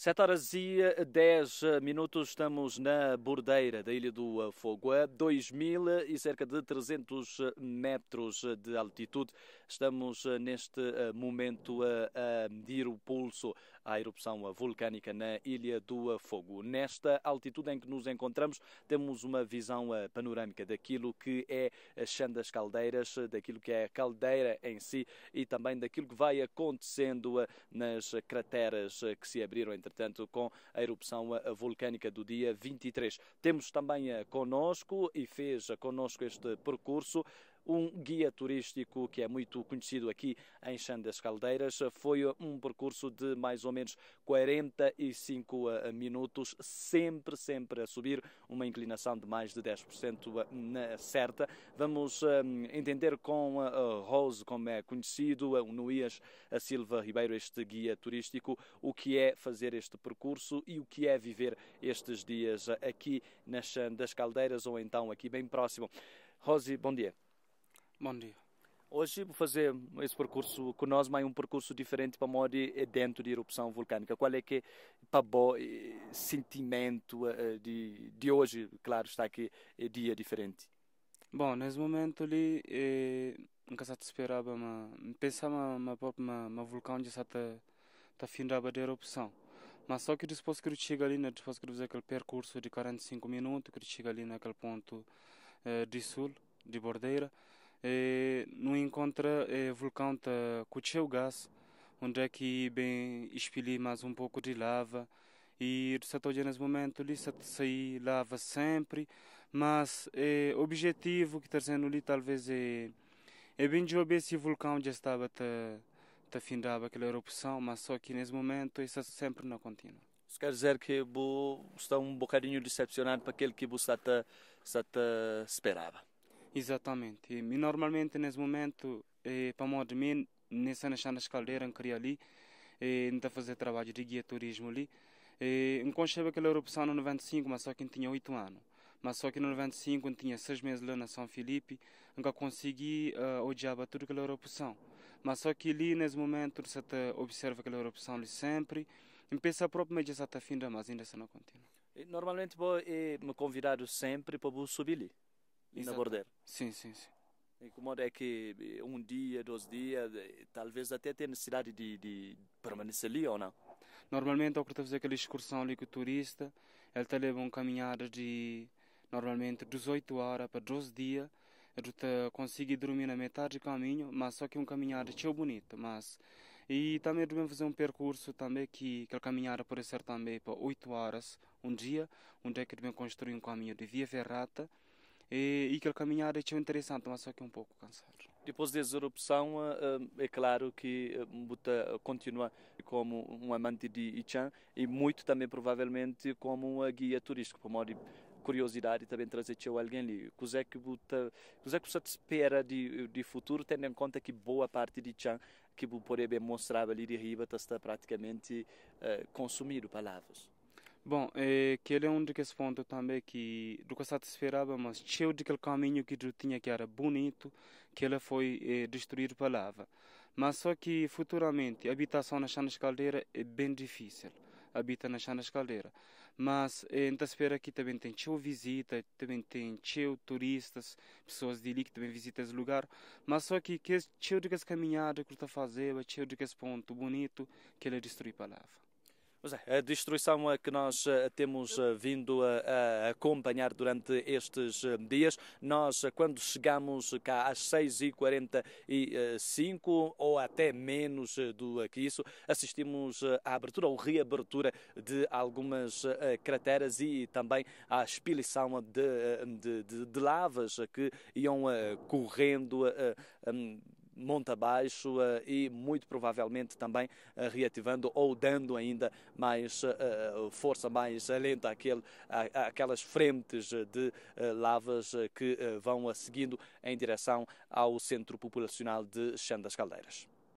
7 horas e 10 eh, eh, minutos, estamos na bordeira da Ilha do eh, Fogo, a 2.000 e cerca de 300 metros de altitude. Estamos neste momento a medir o pulso à erupção vulcânica na Ilha do Fogo. Nesta altitude em que nos encontramos, temos uma visão eh, panorâmica daquilo que é a Chã das Caldeiras, eh, daquilo que é a caldeira em si e também daquilo que vai acontecendo eh, nas crateras que se abriram, entretanto, com a erupção vulcânica do dia 23. Temos também conosco e fez conosco este percurso um guia turístico que é muito conhecido aqui em Chã das Caldeiras. Foi um percurso de mais ou menos 45 eh, minutos, sempre, sempre a subir, uma inclinação de mais de 10% eh, na certa. Vamos eh, entender com Rose, como é conhecido, o Nuias Silva Ribeiro, este guia turístico, o que é fazer este percurso e o que é viver estes dias aqui na Chã das Caldeiras ou então aqui bem próximo. Rose, bom dia. Bom dia. Hoje fazer esse percurso com nós, mas um percurso diferente para Modi é dentro de erupção vulcânica. Qual é que é para bo, é, sentimento é, é, de, de hoje? Claro, está aqui é dia diferente. Bom, nesse momento ali eh, nunca se esperava, mas pensava uma própria vulcão já está tá findava de erupção. Mas só que depois que ele chega ali, né, depois que ele fez aquele percurso de 45 minutos, que ele chega ali naquele ponto eh, de sul, de bordeira, não encontra vulcão tá com seu gás, onde é que bem expeli mais um pouco de lava e setor nesse momento ali sair lava sempre, mas o objetivo que está sendo ali talvez é é bem de obter se o vulcão já estava tá tá findava aquela erupção, mas só que nesse momento isso sempre não continua. Isso quer dizer que você está um bocadinho decepcionado para aquele que você está, está esperava? Exatamente. E normalmente nesse momento, eh, para de mim, nessa nascer na escaldeira, queria ali, eh, ainda fazer trabalho de guia turismo ali. Eh, não conheço aquela erupção no 95, mas só que tinha 8 anos. Mas só que no 95, eu tinha 6 meses lá na São Felipe, nunca consegui uh, eh, odiar tudo aquela erupção. Mas só que ali, nesse momento, você observa aquela erupção ali sempre. Empieza a própria medida, está fim, mas ainda se assim não continua. Normalmente, vou eh, me convidado sempre para subir ali. Exato. na bordeira. Sim, sim, sim. E como é que eh, um dia, dois dias, eh, talvez até tenha necessidade de, de permanecer ali ou não? Normalmente, ao que está fazer aquela excursão ali com o turista, ele está leva uma caminhada de normalmente 18 horas para 12 dias. Eu consigo dormir na metade do caminho, mas só que é um caminhada tão bonito, mas e também é eu fazer um percurso também que aquela caminhada pode ser também para 8 horas um dia, onde é que eu construir um caminho de via ferrata e, e aquele caminhar achou é interessante, mas só que é um pouco cansado. Depois da erupção, eh, eh, é claro que eh, Buta continua como um amante de Ichan e muito também provavelmente como um guia turístico para modo curiosidade também trazer a alguém ali. O é que Buta, é que você espera de, de futuro, tendo em conta que boa parte de Ichan que poder poderia mostrar ali de riba está praticamente uh, consumido palavras. Bom, é, que ele é um daqueles pontos também que nunca satisferava, mas cheio daquele caminho que ele tinha que era bonito, que ele foi é, destruído para lava. Mas só que futuramente a habitação na Chanas Caldeira é bem difícil, habita na Chanas Caldeira. Mas é, então espera que também tem cheio visita, também tem cheio turistas, pessoas de ali que também visitam esse lugar. Mas só que, que cheio daqueles caminhadas que ele está fazendo, é cheio daqueles pontos bonito que ele destruiu para lava. É, a destruição que nós eh, temos eh, vindo a acompanhar durante estes eh, dias, nós quando chegamos cá às 6h45 ou até menos do que isso, assistimos à abertura ou reabertura de algumas crateras e também à expilição de, de, de, de lavas que iam correndo hum, monte abaixo eh, e muito provavelmente também eh, reativando ou dando ainda mais eh, força, mais alento àquele, àquelas frentes de lavas que vão seguindo em direção ao centro populacional de Xandas Caldeiras.